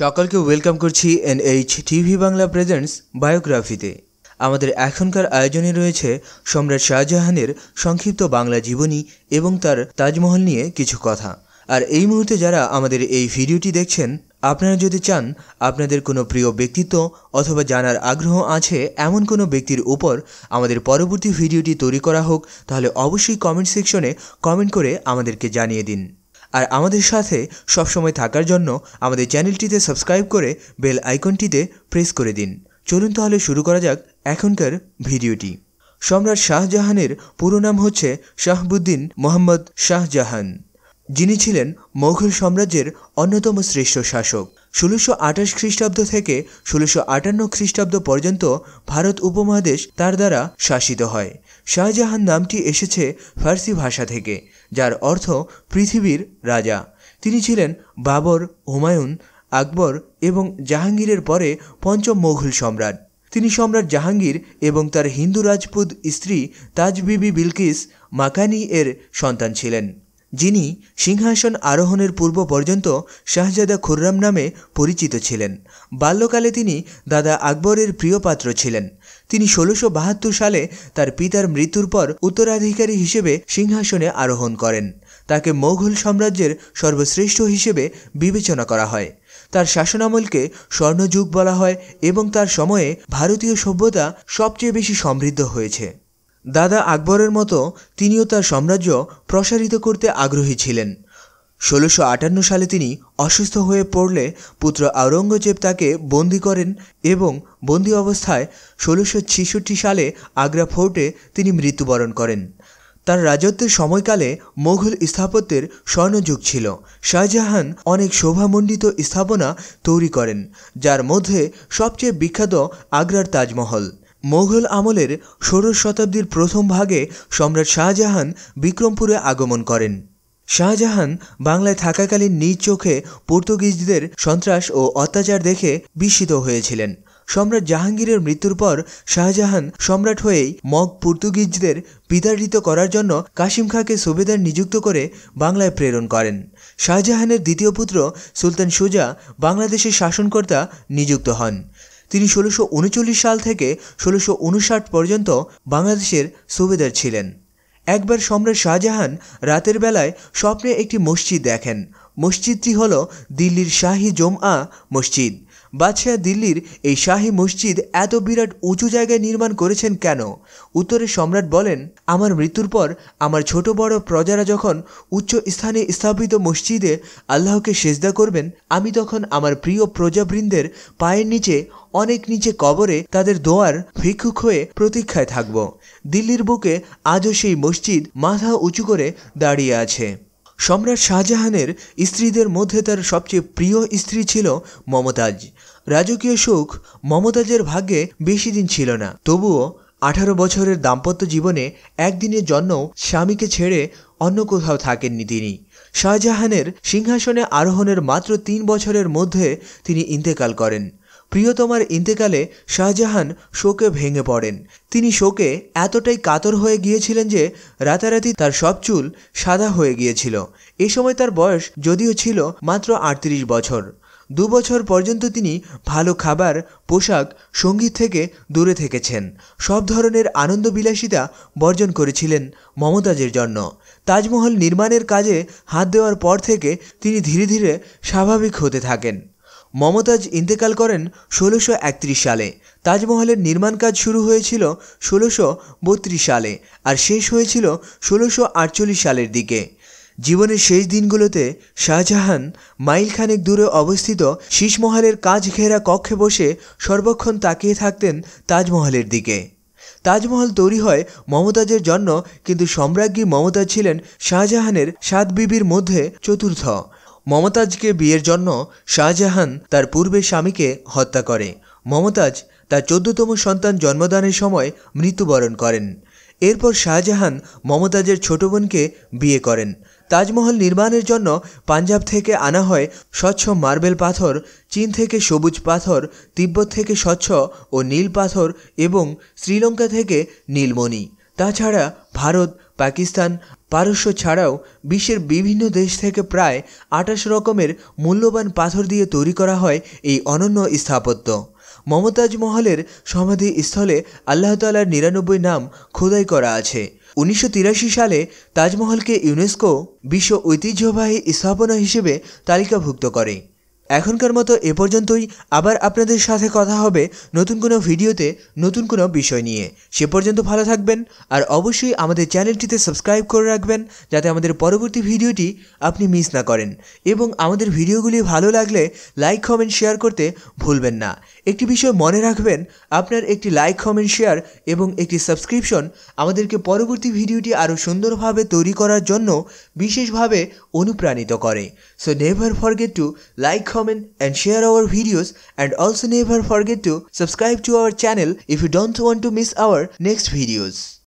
সকলকে ওয়েলকাম করছি N H TV Bangla presents বায়োগ্রাফিতে আমাদের এখনকার আয়োজনে রয়েছে সম্রাট শাহজাহানের সংক্ষিপ্ত বাংলা জীবনী এবং তার তাজমহল নিয়ে কিছু কথা আর এই মুহূর্তে যারা আমাদের এই ভিডিওটি দেখছেন আপনারা যদি চান আপনাদের কোনো প্রিয় ব্যক্তিত্ব অথবা জানার আগ্রহ আছে এমন কোনো ব্যক্তির উপর আমাদের পরবর্তী ভিডিওটি তৈরি করা হোক তাহলে অবশ্যই কমেন্ট সেকশনে কমেন্ট করে আমাদেরকে জানিয়ে দিন আর আমাদের সাথে সবসময় থাকার জন্য আমাদের চ্যানেলটিতে সাবস্ক্রাইব করে বেল আইকনটিতে প্রেস করে দিন চলুন তাহলে শুরু করা যাক এখনকার ভিডিওটি সম্রাট শাহজাহানের পুরো নাম হচ্ছে শাহবুদ্দিন মোহাম্মদ শাহজাহান যিনি ছিলেন মোঘল সাম্রাজ্যের অন্যতম শ্রেষ্ঠ শাসক ষোলোশো আঠাশ খ্রিস্টাব্দ থেকে ষোলোশো আটান্ন খ্রিস্টাব্দ পর্যন্ত ভারত উপমহাদেশ তার দ্বারা শাসিত হয় শাহজাহান নামটি এসেছে ফার্সি ভাষা থেকে যার অর্থ পৃথিবীর রাজা তিনি ছিলেন বাবর হুমায়ুন আকবর এবং জাহাঙ্গীরের পরে পঞ্চম মোঘল সম্রাট তিনি সম্রাট জাহাঙ্গীর এবং তার হিন্দু রাজপুত স্ত্রী তাজবিবি বিলকিস মাকানি এর সন্তান ছিলেন যিনি সিংহাসন আরোহণের পূর্ব পর্যন্ত শাহজাদা খুররাম নামে পরিচিত ছিলেন বাল্যকালে তিনি দাদা আকবরের প্রিয় পাত্র ছিলেন তিনি ষোলোশো বাহাত্তর সালে তার পিতার মৃত্যুর পর উত্তরাধিকারী হিসেবে সিংহাসনে আরোহণ করেন তাকে মোঘল সাম্রাজ্যের সর্বশ্রেষ্ঠ হিসেবে বিবেচনা করা হয় তার শাসনামলকে স্বর্ণযুগ বলা হয় এবং তার সময়ে ভারতীয় সভ্যতা সবচেয়ে বেশি সমৃদ্ধ হয়েছে দাদা আকবরের মতো তিনিও তার সাম্রাজ্য প্রসারিত করতে আগ্রহী ছিলেন ষোলোশো আটান্ন সালে তিনি অসুস্থ হয়ে পড়লে পুত্র আওরঙ্গজেব তাকে বন্দি করেন এবং বন্দি অবস্থায় ষোলোশো ছেষট্টি সালে আগ্রা ফোর্টে তিনি মৃত্যুবরণ করেন তার রাজত্বের সময়কালে মোঘল স্থাপত্যের স্বর্ণযুগ ছিল শাহজাহান অনেক শোভামণ্ডিত স্থাপনা তৈরি করেন যার মধ্যে সবচেয়ে বিখ্যাত আগ্রার তাজমহল মোঘল আমলের ষোড়শ শতাব্দীর প্রথম ভাগে সম্রাট শাহজাহান বিক্রমপুরে আগমন করেন শাহজাহান বাংলায় থাকাকালীন নিজ চোখে পর্তুগিজদের সন্ত্রাস ও অত্যাচার দেখে বিস্মিত হয়েছিলেন সম্রাট জাহাঙ্গীরের মৃত্যুর পর শাহজাহান সম্রাট হয়েই মগ পর্তুগিজদের বিতাড়িত করার জন্য কাশিম খাঁকে সুবেদার নিযুক্ত করে বাংলায় প্রেরণ করেন শাহজাহানের দ্বিতীয় পুত্র সুলতান সুজা বাংলাদেশের শাসনকর্তা নিযুক্ত হন তিনি ষোলোশো উনচল্লিশ সাল থেকে ষোলোশো উনষাট পর্যন্ত বাংলাদেশের সুবেদার ছিলেন একবার সম্রাট শাহজাহান রাতের বেলায় স্বপ্নে একটি মসজিদ দেখেন মসজিদটি হল দিল্লির শাহী জোমআ মসজিদ বাদশাহ দিল্লির এই শাহী মসজিদ এত বিরাট উঁচু জায়গায় নির্মাণ করেছেন কেন উত্তরে সম্রাট বলেন আমার মৃত্যুর পর আমার ছোট বড় প্রজারা যখন উচ্চ স্থানে স্থাপিত মসজিদে আল্লাহকে সেজদা করবেন আমি তখন আমার প্রিয় প্রজাবৃন্দের পায়ের নিচে অনেক নিচে কবরে তাদের দোয়ার ভিক্ষুক হয়ে প্রতীক্ষায় থাকব দিল্লির বুকে আজও সেই মসজিদ মাথা উঁচু করে দাঁড়িয়ে আছে সম্রাট শাহজাহানের স্ত্রীদের মধ্যে তার সবচেয়ে প্রিয় স্ত্রী ছিল মমতাজ রাজকীয় সুখ মমতাজের ভাগ্যে বেশি দিন ছিল না তবুও আঠারো বছরের দাম্পত্য জীবনে একদিনের জন্য স্বামীকে ছেড়ে অন্য কোথাও থাকেননি তিনি শাহজাহানের সিংহাসনে আরোহণের মাত্র তিন বছরের মধ্যে তিনি ইন্তেকাল করেন প্রিয়তমার ইন্তেকালে শাহজাহান শোকে ভেঙে পড়েন তিনি শোকে এতটাই কাতর হয়ে গিয়েছিলেন যে রাতারাতি তার সব চুল সাদা হয়ে গিয়েছিল এ সময় তার বয়স যদিও ছিল মাত্র আটত্রিশ বছর দুবছর পর্যন্ত তিনি ভালো খাবার পোশাক সঙ্গীত থেকে দূরে থেকেছেন সব ধরনের আনন্দ বিলাসিতা বর্জন করেছিলেন মমতাজের জন্য তাজমহল নির্মাণের কাজে হাত দেওয়ার পর থেকে তিনি ধীরে ধীরে স্বাভাবিক হতে থাকেন মমতাজ ইন্তেকাল করেন ষোলোশো সালে তাজমহলের নির্মাণ কাজ শুরু হয়েছিল ষোলোশো সালে আর শেষ হয়েছিল ষোলোশো সালের দিকে জীবনের শেষ দিনগুলোতে শাহজাহান মাইলখানেক দূরে অবস্থিত শীষমহলের কাজ ঘেরা কক্ষে বসে সর্বক্ষণ তাকিয়ে থাকতেন তাজমহলের দিকে তাজমহল তৈরি হয় মমতাজের জন্য কিন্তু সম্রাজ্ঞী মমতাজ ছিলেন শাহজাহানের সাত বিবির মধ্যে চতুর্থ মমতাজকে বিয়ের জন্য শাহজাহান তার পূর্বের স্বামীকে হত্যা করে মমতাজ তার চোদ্দতম সন্তান জন্মদানের সময় মৃত্যুবরণ করেন এরপর শাহজাহান মমতাজের ছোট বোনকে বিয়ে করেন তাজমহল নির্মাণের জন্য পাঞ্জাব থেকে আনা হয় স্বচ্ছ মার্বেল পাথর চীন থেকে সবুজ পাথর তিব্বত থেকে স্বচ্ছ ও নীল পাথর এবং শ্রীলঙ্কা থেকে নীলমণি তাছাড়া ভারত পাকিস্তান পারস্য ছাড়াও বিশ্বের বিভিন্ন দেশ থেকে প্রায় আঠাশ রকমের মূল্যবান পাথর দিয়ে তৈরি করা হয় এই অনন্য স্থাপত্য মমতাজ মহলের সমাধিস্থলে আল্লাহ নিরানব্বই নাম খোদাই করা আছে উনিশশো সালে তাজমহলকে ইউনেস্কো বিশ্ব ঐতিহ্যবাহী স্থাপনা হিসেবে তালিকাভুক্ত করে এখনকার মতো এ পর্যন্তই আবার আপনাদের সাথে কথা হবে নতুন কোনো ভিডিওতে নতুন কোনো বিষয় নিয়ে সে পর্যন্ত ভালো থাকবেন আর অবশ্যই আমাদের চ্যানেলটিতে সাবস্ক্রাইব করে রাখবেন যাতে আমাদের পরবর্তী ভিডিওটি আপনি মিস না করেন এবং আমাদের ভিডিওগুলি ভালো লাগলে লাইক কমেন্ট শেয়ার করতে ভুলবেন না একটি বিষয় মনে রাখবেন আপনার একটি লাইক কমেন্ট শেয়ার এবং একটি সাবস্ক্রিপশন আমাদেরকে পরবর্তী ভিডিওটি আরও সুন্দরভাবে তৈরি করার জন্য বিশেষভাবে অনুপ্রাণিত করে so never forget to like comment and share our videos and also never forget to subscribe to our channel if you don't want to miss our next videos.